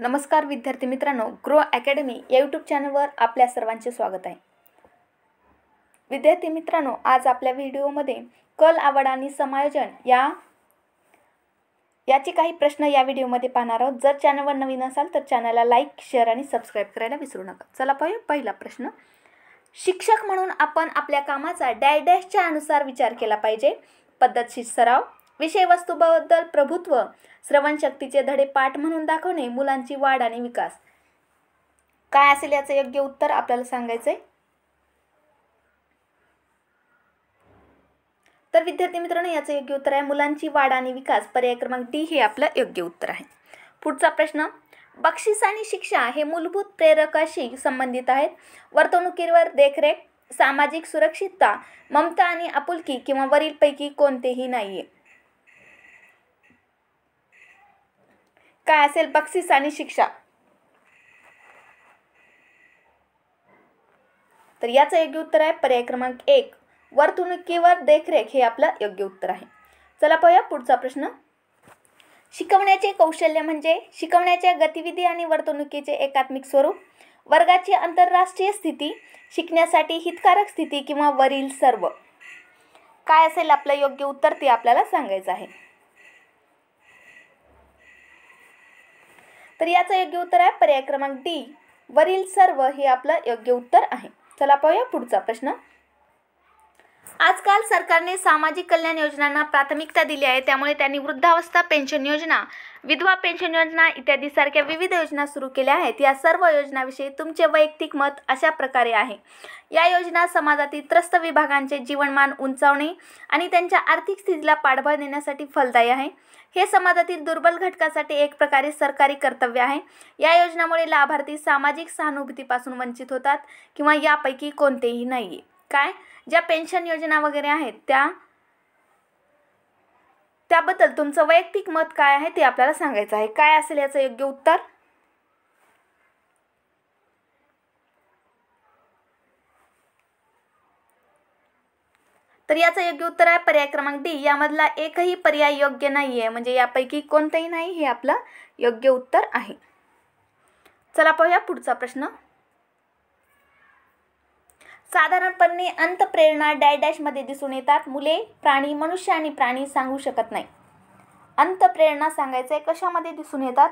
नमस्कार विद्यार्थी मित्रांनो ग्रो अकॅडमी या यूट्यूब चॅनलवर आपल्या सर्वांचे स्वागत आहे विद्यार्थी मित्रांनो आज आपल्या व्हिडिओमध्ये कल आवड आणि समायोजन या याचे काही प्रश्न या व्हिडिओमध्ये पाहणार आहोत जर चॅनलवर नवीन असाल तर चॅनलला लाईक शेअर आणि सबस्क्राईब करायला विसरू नका चला पाहूया पहिला प्रश्न शिक्षक म्हणून आपण आपल्या कामाचा डॅडॅशच्या अनुसार विचार केला पाहिजे पद्धतशीर सराव विषय विषयवस्तूबद्दल प्रभुत्व श्रवणशक्तीचे धडे पाठ म्हणून दाखवणे मुलांची वाढ आणि विकास काय असेल याचं योग्य उत्तर आपल्याला सांगायचंय तर विद्यार्थी मित्रांनो याचं योग्य उत्तर आहे मुलांची वाढ आणि विकास पर्याय क्रमांक डी हे आपलं योग्य उत्तर आहे पुढचा प्रश्न बक्षीस आणि शिक्षा हे मूलभूत प्रेरकाशी संबंधित आहेत वर्तणुकीवर देखरेख सामाजिक सुरक्षितता ममता आणि आपुलकी किंवा वरीलपैकी कोणतेही नाही आहे काय असेल बक्षीस आणि शिक्षा तर याचं योग्य उत्तर आहे पर्याय क्रमांक एक वर्तणुकीवर देखरेख हे आपलं योग्य उत्तर आहे चला पाहूया पुढचा प्रश्न शिकवण्याचे कौशल्य म्हणजे शिकवण्याच्या गतिविधी आणि वर्तणुकीचे एकात्मिक स्वरूप वर्गाची आंतरराष्ट्रीय स्थिती शिकण्यासाठी हितकारक स्थिती किंवा वरील सर्व काय असेल आपलं योग्य उत्तर ते आपल्याला सांगायचं आहे तर याचं योग्य उत्तर आहे पर्याय क्रमांक डी वरील सर्व हे आपलं योग्य उत्तर आहे चला पाहूया पुढचा प्रश्न आजकाल सरकारने सामाजिक कल्याण योजनांना प्राथमिकता दिली आहे त्यामुळे त्यांनी वृद्धावस्था पेन्शन योजना विधवा पेन्शन योजना इत्यादी सारख्या विविध योजना सुरू केल्या आहेत या सर्व योजनाविषयी तुमचे वैयक्तिक मत अशा प्रकारे आहे या योजना समाजातील त्रस्त विभागांचे जीवनमान उंचावणे आणि त्यांच्या आर्थिक स्थितीला पाठबळ देण्यासाठी फलदायी आहे हे समाजातील दुर्बल घटकासाठी एक प्रकारे सरकारी कर्तव्य आहे या योजनामुळे लाभार्थी सामाजिक सहानुभूतीपासून वंचित होतात किंवा यापैकी कोणतेही नाही काय ज्या पेन्शन योजना वगैरे आहेत त्या त्याबद्दल तुमचं वैयक्तिक मत काय आहे ते आपल्याला सांगायचं आहे काय असेल याचं योग्य उत्तर तर याचं योग्य उत्तर आहे पर्याय क्रमांक डी यामधला एकही पर्याय योग्य नाहीये म्हणजे यापैकी कोणतंही नाही हे आपलं योग्य उत्तर आहे चला पाहूया पुढचा प्रश्न साधारणपणे अंतप्रेरणा डॅशमध्ये दिसून येतात मुले प्राणी मनुष्य आणि प्राणी सांगू शकत नाही अंतप्रेरणा सांगायचं आहे कशामध्ये दिसून येतात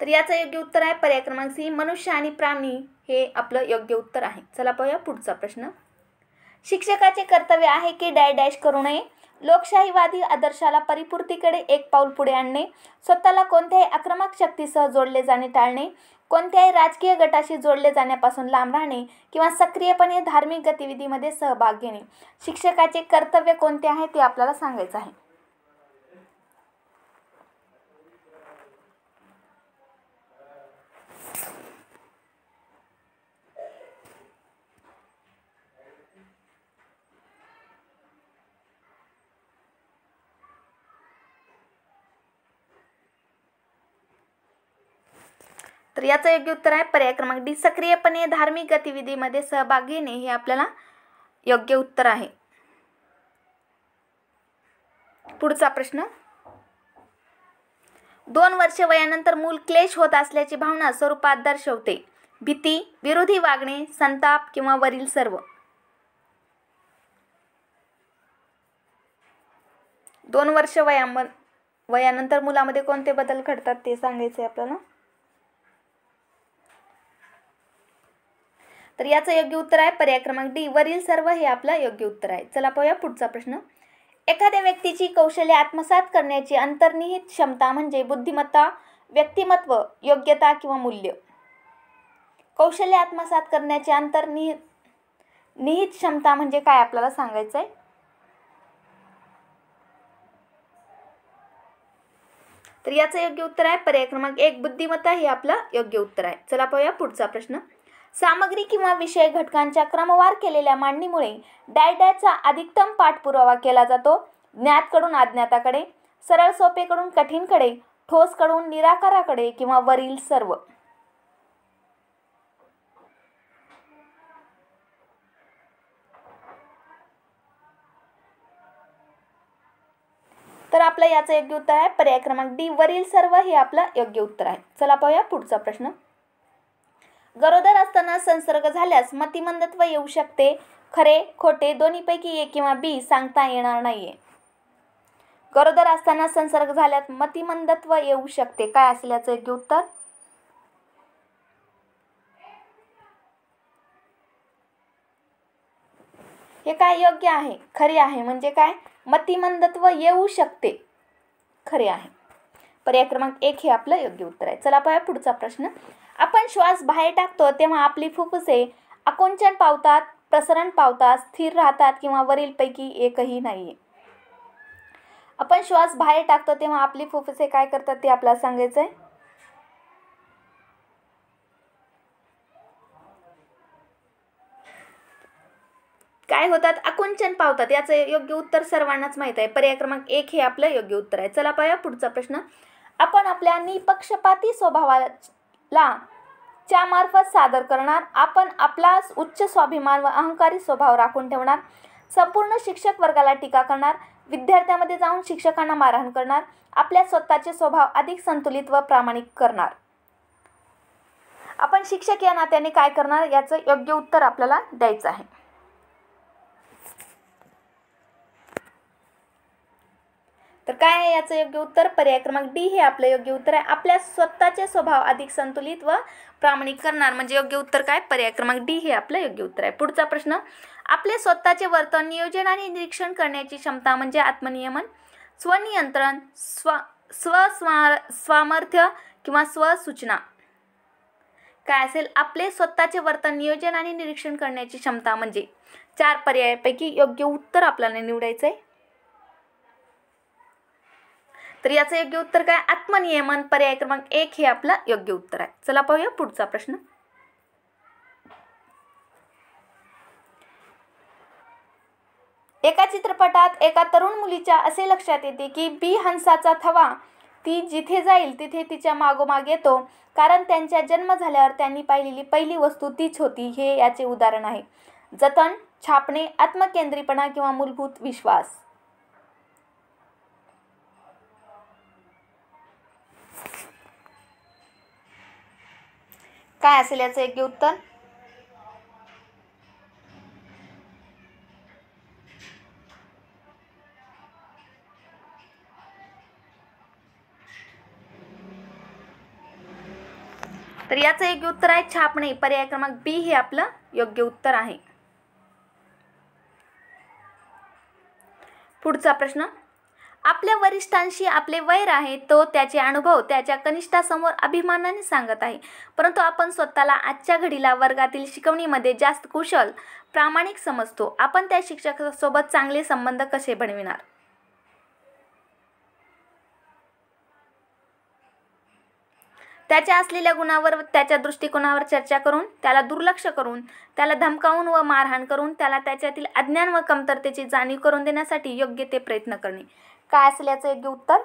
तर याचं योग्य उत्तर आहे पर्याय क्रमांक सी मनुष्य आणि प्राणी हे आपलं योग्य उत्तर आहे चला पाहूया पुढचा प्रश्न शिक्षकाचे कर्तव्य आहे की डाय डॅश करू नये लोकशाहीवादी आदर्शाला परिपूर्तीकडे एक पाऊल पुढे आणणे स्वतःला कोणत्याही आक्रमक शक्तीसह जोडले जाणे टाळणे कोणत्याही राजकीय गटाशी जोडले जाण्यापासून लांब राहणे किंवा सक्रियपणे धार्मिक गतिविधीमध्ये सहभाग घेणे शिक्षकाचे कर्तव्य कोणते आहे ते आपल्याला सांगायचं आहे तर याचं योग्य उत्तर आहे पर्याय क्रमांक डी सक्रियपणे धार्मिक गतिविधीमध्ये सहभाग घेणे हे आपल्याला योग्य उत्तर आहे पुढचा प्रश्न दोन वर्ष वयानंतर मूल क्लेश होत असल्याची भावना स्वरूपात दर्शवते भीती विरोधी वागणे संताप किंवा वरील सर्व दोन वर्ष वयाम वयानंतर मुलामध्ये कोणते बदल घडतात ते सांगायचे आपल्याला तर याचं योग्य उत्तर आहे पर्याय क्रमांक डी वरील सर्व हे आपलं योग्य उत्तर आहे चला पाहूया पुढचा प्रश्न एखाद्या व्यक्तीची कौशल्य आत्मसात करण्याची अंतर्निहित क्षमता म्हणजे बुद्धिमत्ता व्यक्तिमत्व योग्यता किंवा मूल्य कौशल्य आत्मसात करण्याची अंतर्निहित निहित क्षमता म्हणजे काय आपल्याला सांगायचं आहे तर याचं योग्य उत्तर आहे पर्याय क्रमांक एक बुद्धिमत्ता हे आपलं योग्य उत्तर आहे चला पाहूया पुढचा प्रश्न सामग्री किंवा विषय घटकांच्या क्रमवार केलेल्या मांडणीमुळे डायडॅचा अधिकतम पाठपुरावा केला जातो ज्ञातकडून अज्ञाताकडे सरळ सोपेकडून कठीणकडे कडून निराकाराकडे किंवा वरील सर्व तर आपलं याचं योग्य उत्तर आहे पर्याय क्रमांक डी वरील सर्व हे आपलं योग्य उत्तर आहे चला पाहूया पुढचा प्रश्न गरोदर असताना संसर्ग झाल्यास मतिमंदत्व येऊ शकते खरे खोटे दोन्हीपैकी एक किंवा बी सांगता येणार नाहीये गरोदर असताना संसर्ग झाल्यास मतिमंदत्व येऊ शकते काय असल्याचं योग्य उत्तर हे काय योग्य आहे खरे आहे म्हणजे काय मतिमंदत्व येऊ शकते खरे आहे पर्याय क्रमांक एक हे आपलं योग्य उत्तर आहे चला पाहूया पुढचा प्रश्न आपण श्वास बाहेर टाकतो तेव्हा आपली फुफ्फुसे आकुंचन पावतात प्रसरण पावतात स्थिर राहतात किंवा वरीलपैकी एकही नाही आपण श्वास बाहेर टाकतो तेव्हा आपली फुफ्फुसे काय करतात ते आपल्याला सांगायचं आहे काय होतात आकुंचन पावतात याचं योग्य उत्तर सर्वांनाच माहीत आहे पर्याय क्रमांक एक हे आपलं योग्य उत्तर आहे चला पाहूया पुढचा प्रश्न आपण आपल्या निपक्षपाती स्वभावाला च्या मार्फत सादर करणार आपण आपला उच्च स्वाभिमान व अहंकारी स्वभाव राखून ठेवणार संपूर्ण शिक्षक वर्गाला टीका करणार विद्यार्थ्यामध्ये जाऊन शिक्षकांना मारहाण करणार आपल्या स्वतःचे स्वभाव अधिक संतुलित व प्रामाणिक करणार आपण शिक्षक या नात्याने काय करणार याचं योग्य उत्तर आपल्याला द्यायचं आहे तर काय आहे याचं योग्य उत्तर पर्याय क्रमांक डी हे आपलं योग्य उत्तर आहे आपल्या स्वतःचे स्वभाव अधिक संतुलित व प्रामाणिक करणार म्हणजे योग्य उत्तर काय पर्याय क्रमांक डी हे आपलं योग्य उत्तर आहे पुढचा प्रश्न आपले स्वतःचे वर्तन नियोजन आणि निरीक्षण करण्याची क्षमता म्हणजे आत्मनियमन स्वनियंत्रण स्व स्वस्मा स्वामर्थ्य किंवा स्वसूचना काय असेल आपले स्वतःचे वर्तन नियोजन आणि निरीक्षण करण्याची क्षमता म्हणजे चार पर्यायापैकी योग्य उत्तर आपल्याला निवडायचं आहे तर याचं योग्य उत्तर काय आत्मनियमन पर्याय क्रमांक एक हे आपलं योग्य उत्तर आहे चला पाहूया पुढचा प्रश्न एका चित्रपटात एका तरुण मुलीच्या असे लक्षात येते की बी हंसाचा थवा ती जिथे जाईल तिथे तिच्या मागोमाग येतो कारण त्यांच्या जन्म झाल्यावर त्यांनी पाहिलेली पहिली वस्तू तीच होती हे याचे उदाहरण आहे जतन छापणे आत्मकेंद्रीपणा किंवा मूलभूत विश्वास काय असेल याचं योग्य उत्तर तर याचं योग्य उत्तर आहे छापणे पर्याय क्रमांक बी हे आपलं योग्य उत्तर आहे पुढचा प्रश्न आपल्या वरिष्ठांशी आपले वैर आहे तो त्याचे अनुभव त्याच्या कनिष्ठासमोर अभिमानाने सांगत आहे परंतु आपण स्वतःला आजच्या घडीला वर्गातील शिकवणीमध्ये जास्त कुशल प्रामाणिक समजतो आपण त्या शिक्षकासोबत चांगले संबंध कसे बनविणार त्याच्या असलेल्या गुणावर त्याच्या दृष्टिकोनावर चर्चा करून त्याला दुर्लक्ष करून त्याला धमकावून व मारहाण करून त्याला त्याच्यातील अज्ञान व कमतरतेची जाणीव करून देण्यासाठी योग्य ते प्रयत्न करणे काय असल्याचं योग्य उत्तर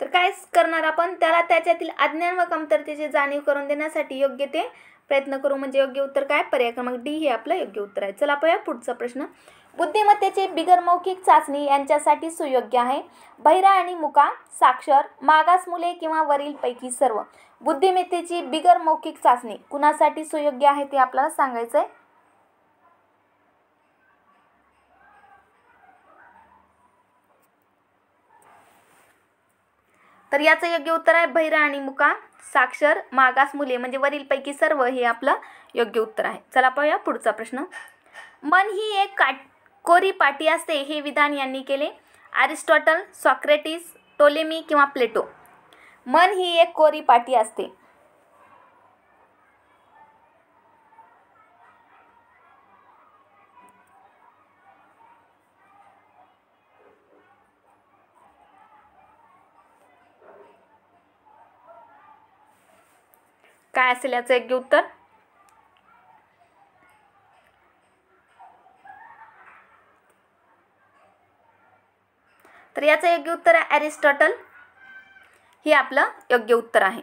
तर काय करणार आपण त्याला त्याच्यातील अज्ञान व कमतरतेची जाणीव करून देण्यासाठी योग्य ते प्रयत्न करू म्हणजे योग्य उत्तर काय पर्याय क्रमांक डी हे आपलं योग्य उत्तर आहे चला पाहूया पुढचा प्रश्न बुद्धिमत्तेचे मौखिक चाचणी यांच्यासाठी सुयोग्य आहे बहिरा आणि मुका साक्षर मागास मुले किंवा वरीलपैकी सर्व बुद्धिमत्तेची बिगरमौखिक चाचणी कुणासाठी सुयोग्य आहे ते आपल्याला सांगायचं आहे तर याचं योग्य उत्तर आहे बहिरा आणि मुका साक्षर मागास मुले म्हणजे वरीलपैकी सर्व हे आपलं योग्य उत्तर आहे चला पाहूया पुढचा प्रश्न मन ही एक काट कोरी पाटी असते हे विधान यांनी केले ॲरिस्टॉटल सॉक्रेटिस टोलेमी किंवा प्लेटो मन ही एक कोरी पाटी असते काय असेल याचं योग्य उत्तर तर याचं योग्य उत्तर आहे ॲरिस्टॉटल हे आपलं योग्य उत्तर आहे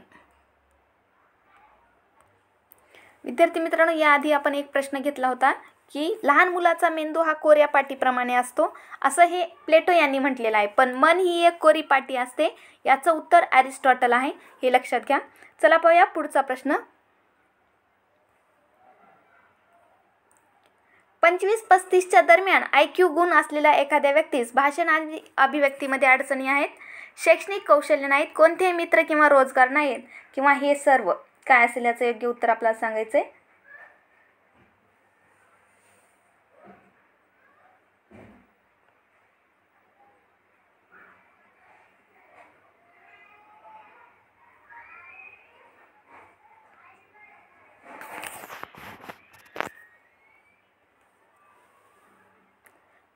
विद्यार्थी मित्रांनो याआधी आपण एक प्रश्न घेतला होता की लहान मुलाचा मेंदू हा कोऱ्या पाटीप्रमाणे असतो असं हे प्लेटो यांनी म्हटलेलं आहे पण मन ही एक कोरी पाटी असते याचं उत्तर ॲरिस्टॉटल आहे हे लक्षात घ्या चला पाहूया पुढचा प्रश्न पंचवीस पस्तीसच्या दरम्यान आय क्यू गुण असलेल्या एखाद्या व्यक्तीस भाषण आणि अभिव्यक्तीमध्ये अडचणी आहेत शैक्षणिक कौशल्य नाहीत कोणतेही मित्र किंवा रोजगार नाहीत किंवा हे सर्व काय असेल याचं योग्य उत्तर आपल्याला सांगायचं आहे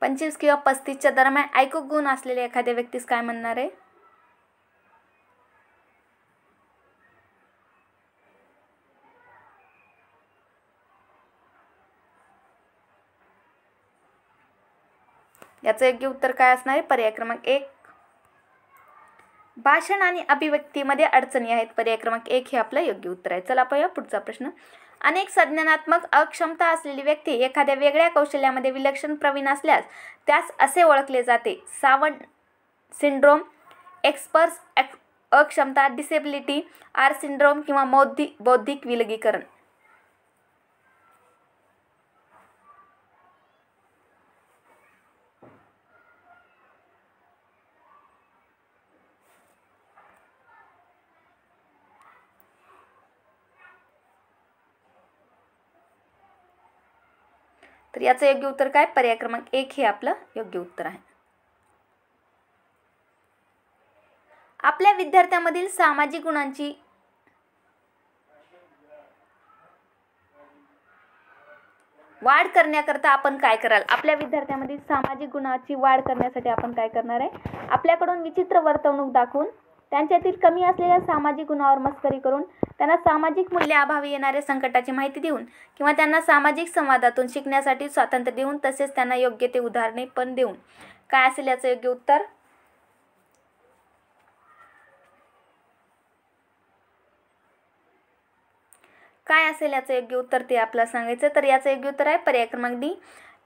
पंचवीस किंवा पस्तीसच्या दरम्यान ऐक गुण असलेल्या एखाद्या व्यक्तीस काय म्हणणार आहे याचं योग्य उत्तर काय असणार आहे पर्याय क्रमांक एक भाषण आणि अभिव्यक्तीमध्ये अडचणी आहेत पर्याय क्रमांक एक हे आपलं योग्य उत्तर आहे चला पाहूया पुढचा प्रश्न अनेक संज्ञानात्मक अक्षमता असलेली व्यक्ती एखाद्या वेगळ्या कौशल्यामध्ये विलक्षण प्रवीण असल्यास त्यास असे ओळखले जाते सावन सिंड्रोम एक्सपर्स अक्षमता डिसेबिलिटी आर सिंड्रोम किंवा बौद्धिक बौद्धिक विलगीकरण तर याचं योग्य उत्तर काय पर्याय क्रमांक एक हे आपलं योग्य उत्तर आहे आपल्या विद्यार्थ्यांमधील सामाजिक गुणांची वाढ करण्याकरता आपण काय कराल आपल्या विद्यार्थ्यांमध्ये सामाजिक गुणाची वाढ करण्यासाठी आपण काय करणार आहे आपल्याकडून विचित्र वर्तवणूक दाखवून त्यांच्यातील कमी असलेल्या सामाजिक गुणावर मस्करी करून त्यांना सामाजिक मूल्य मूल्याअभावी येणाऱ्या संकटाची माहिती देऊन किंवा त्यांना सामाजिक संवादातून शिकण्यासाठी स्वातंत्र्य देऊन तसेच त्यांना योग्य ते उदाहरणे पण देऊन काय असेल याचं योग्य उत्तर काय असेल याचं योग्य उत्तर ते आपल्याला सांगायचं तर याचं योग्य उत्तर आहे पर्याय क्रमांक डी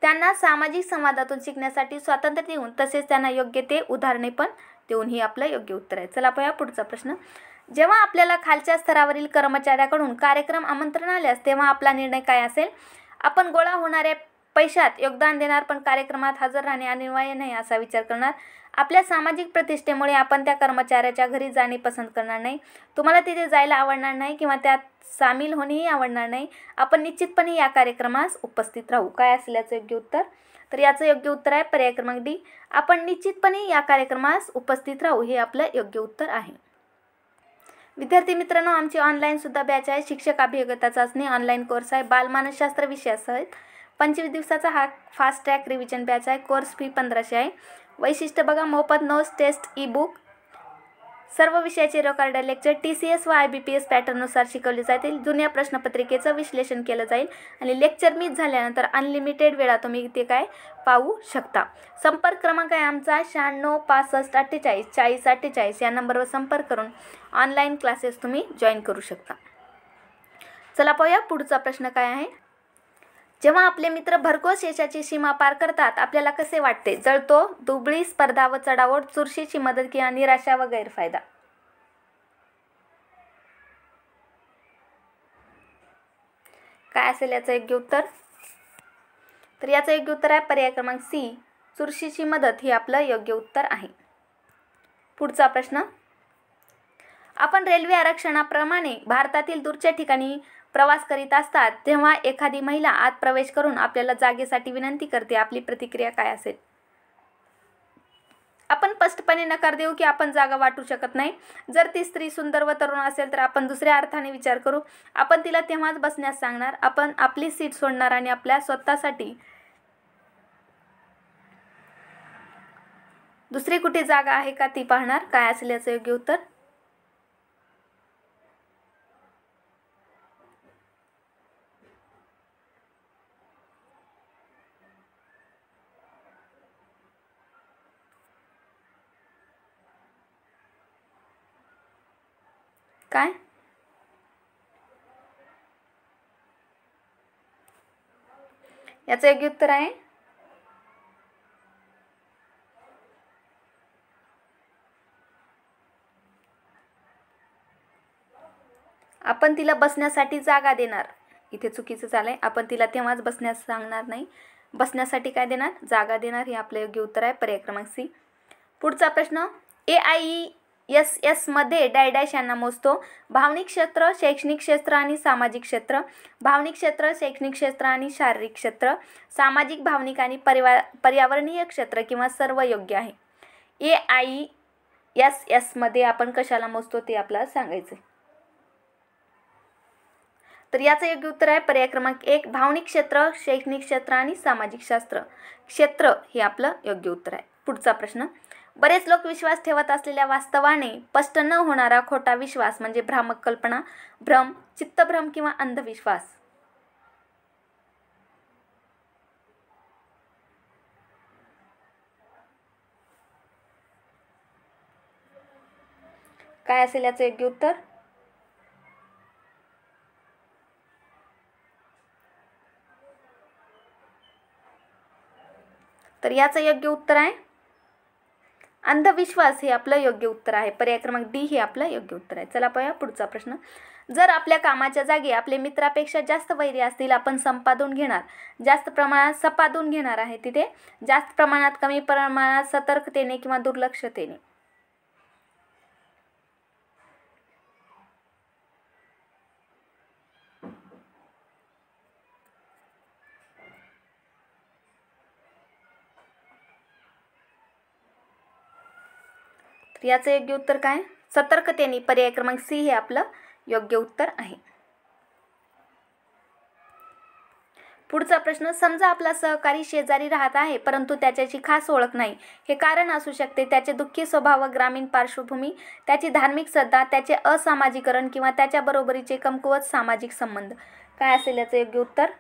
त्यांना सामाजिक संवादातून शिकण्यासाठी स्वातंत्र्य देऊन तसेच त्यांना योग्य ते उदाहरणे पण देऊनही आपलं योग्य उत्तर आहे चला पाहूया पुढचा प्रश्न जेव्हा आपल्याला खालच्या स्तरावरील कर्मचाऱ्याकडून कार्यक्रम आमंत्रण आल्यास तेव्हा आपला निर्णय काय असेल आपण गोळा होणाऱ्या पैशात योगदान देणार पण कार्यक्रमात हजर राहणे अनिवार्य नाही असा विचार करणार आपल्या सामाजिक प्रतिष्ठेमुळे आपण त्या कर्मचाऱ्याच्या घरी जाणे पसंत करणार नाही तुम्हाला तिथे जायला आवडणार नाही किंवा त्यात सामील होणेही आवडणार नाही आपण निश्चितपणे या कार्यक्रमास उपस्थित राहू काय असल्याचं योग्य उत्तर तर याचं योग्य उत्तर आहे पर्याय क्रमांक डी आपण निश्चितपणे या कार्यक्रमास उपस्थित राहू हे आपलं योग्य उत्तर आहे विद्यार्थी मित्रांनो आमची ऑनलाईनसुद्धा बॅच आहे शिक्षक अभियोग्यता चाचणी ऑनलाईन कोर्स आहे बालमानसशास्त्र आहेत पंचवीस दिवसाचा हा फास्ट ट्रॅक रिव्हिजन बॅच आहे कोर्स फी पंधराशे आहे वैशिष्ट्य बघा मोफत नोट्स टेस्ट ई बुक सर्व विषयाचे record lecture T C S व आय बी पी एस पॅटर्ननुसार शिकवले जातील जुन्या प्रश्नपत्रिकेचं विश्लेषण केलं जाईल आणि लेक्चर मिस झाल्यानंतर अनलिमिटेड वेळा तुम्ही ते काय पाहू शकता संपर्क क्रमांक आहे आमचा शहाण्णव पासष्ट अठ्ठेचाळीस चाळीस अठ्ठेचाळीस या नंबरवर संपर्क करून ऑनलाईन क्लासेस तुम्ही जॉईन करू शकता चला पाहूया पुढचा प्रश्न काय आहे जेव्हा आपले मित्र भरघोस यशाची सीमा पार करतात आपल्याला कसे वाटते जळतो दुबळी स्पर्धा व चढावट चुरशीची मदत किंवा निराशा व गैरफायदा काय असेल याचं योग्य उत्तर तर याचं योग्य उत्तर आहे पर्याय क्रमांक सी चुरशीची मदत ही आपलं योग्य उत्तर आहे पुढचा प्रश्न आपण रेल्वे आरक्षणाप्रमाणे भारतातील दूरच्या ठिकाणी प्रवास करीत असतात तेव्हा एखादी महिला आत प्रवेश करून आपल्याला जागेसाठी विनंती करते आपली प्रतिक्रिया काय असेल आपण स्पष्टपणे नकार देऊ की आपण जागा वाटू शकत नाही जर ती स्त्री सुंदर व तरुण असेल तर आपण दुसऱ्या अर्थाने विचार करू आपण तिला तेव्हाच बसण्यास सांगणार आपण आपली सीट सोडणार आणि आपल्या स्वतःसाठी दुसरी कुठे जागा आहे का ती पाहणार काय याचं योग्य उत्तर काय याच योग्य उत्तर आहे आपण तिला बसण्यासाठी जागा देणार इथे चुकीचं झालंय आपण तिला तेव्हाच बसण्यास सांगणार नाही बसण्यासाठी काय देणार जागा देणार हे आपलं योग्य उत्तर आहे पर्याय क्रमांक सी पुढचा प्रश्न ए आई एस एस मध्ये डॅश यांना मोजतो भावनिक क्षेत्र शैक्षणिक क्षेत्र आणि सामाजिक क्षेत्र भावनिक क्षेत्र शैक्षणिक क्षेत्र आणि शारीरिक क्षेत्र सामाजिक भावनिक आणि परिवा पर्यावरणीय क्षेत्र किंवा सर्व योग्य आहे ए आई एस मध्ये आपण कशाला मोजतो ते आपल्याला सांगायचं तर याचं योग्य उत्तर आहे पर्याय क्रमांक एक भावनिक क्षेत्र शैक्षणिक क्षेत्र आणि सामाजिक शास्त्र क्षेत्र हे आपलं योग्य उत्तर आहे पुढचा प्रश्न बरेच लोक विश्वास ठेवत असलेल्या वास्तवाने स्पष्ट न होणारा खोटा विश्वास म्हणजे भ्रामक कल्पना भ्रम चित्तभ्रम किंवा अंधविश्वास काय असेल याचं योग्य उत्तर तर याचं योग्य उत्तर आहे अंधविश्वास हे आपलं योग्य उत्तर आहे पर्याय क्रमांक डी हे आपलं योग्य उत्तर आहे चला पाहूया पुढचा प्रश्न जर आपल्या कामाच्या जागी आपले मित्रापेक्षा जास्त वैरी असतील आपण संपादून घेणार जास्त प्रमाणात सपादून घेणार आहे तिथे जास्त प्रमाणात कमी प्रमाणात सतर्कतेने किंवा दुर्लक्षतेने याचं योग्य उत्तर काय सतर्कतेने पर्याय क्रमांक सी हे आपलं योग्य उत्तर आहे पुढचा प्रश्न समजा आपला सहकारी शेजारी राहत आहे परंतु त्याच्याची खास ओळख नाही हे कारण असू शकते त्याचे दुःखी स्वभाव व ग्रामीण पार्श्वभूमी त्याची धार्मिक श्रद्धा त्याचे असामाजिकरण किंवा त्याच्याबरोबरीचे कमकुवत सामाजिक संबंध काय असेल याचं योग्य उत्तर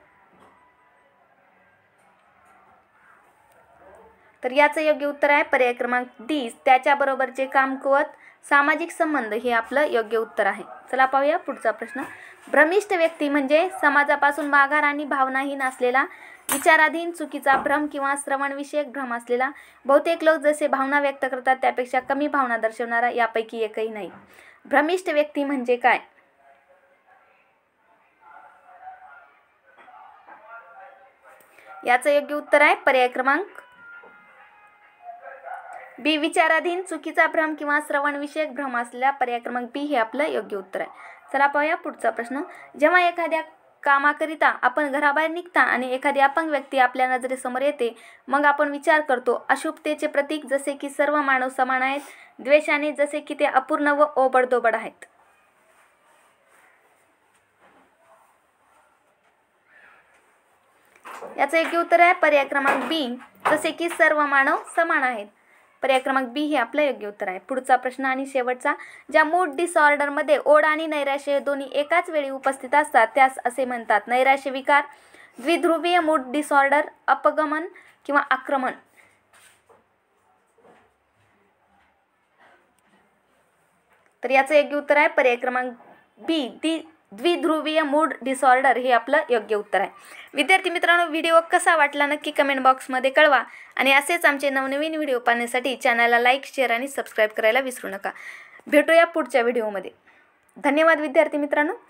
तर याचं योग्य उत्तर आहे पर्याय क्रमांक तीस त्याच्याबरोबरचे कुवत सामाजिक संबंध हे आपलं योग्य उत्तर आहे चला पाहूया पुढचा प्रश्न भ्रमिष्ट व्यक्ती म्हणजे समाजापासून माघार आणि भावनाहीन असलेला विचाराधीन चुकीचा भ्रम किंवा श्रवणविषयक भ्रम असलेला बहुतेक लोक जसे भावना व्यक्त करतात त्यापेक्षा कमी भावना दर्शवणारा यापैकी एकही नाही भ्रमिष्ट व्यक्ती म्हणजे काय याचं योग्य उत्तर आहे पर्याय क्रमांक बी विचाराधीन चुकीचा भ्रम किंवा श्रवणविषयक भ्रम असलेला पर्याय क्रमांक बी हे आपलं योग्य उत्तर आहे चला पाहूया पुढचा प्रश्न जेव्हा एखाद्या कामाकरिता आपण घराबाहेर निघता आणि एखादी अपंग व्यक्ती आपल्या नजरेसमोर येते मग आपण विचार करतो अशुभतेचे प्रतीक जसे की सर्व मानव समान आहेत द्वेषाने जसे की ते अपूर्ण व ओबडदोबड आहेत याचं योग्य उत्तर आहे पर्याय क्रमांक बी जसे की सर्व मानव समान आहेत पर्याय क्रमांक बी हे आपलं योग्य उत्तर आहे पुढचा प्रश्न आणि शेवटचा ज्या मूड डिसऑर्डरमध्ये ओढ आणि नैराश्य दोन्ही एकाच वेळी उपस्थित असतात त्यास असे म्हणतात नैराश्य विकार द्विध्रुवीय मूड डिसऑर्डर अपगमन किंवा आक्रमण तर याचं योग्य उत्तर आहे पर्याय क्रमांक बी दि द्विध्रुवीय मूड डिसऑर्डर हे आपलं योग्य उत्तर आहे विद्यार्थी मित्रांनो व्हिडिओ कसा वाटला नक्की कमेंट बॉक्समध्ये कळवा आणि असेच आमचे नवनवीन व्हिडिओ पाहण्यासाठी चॅनलला लाईक शेअर आणि सबस्क्राईब करायला विसरू नका भेटूया पुढच्या व्हिडिओमध्ये धन्यवाद विद्यार्थी मित्रांनो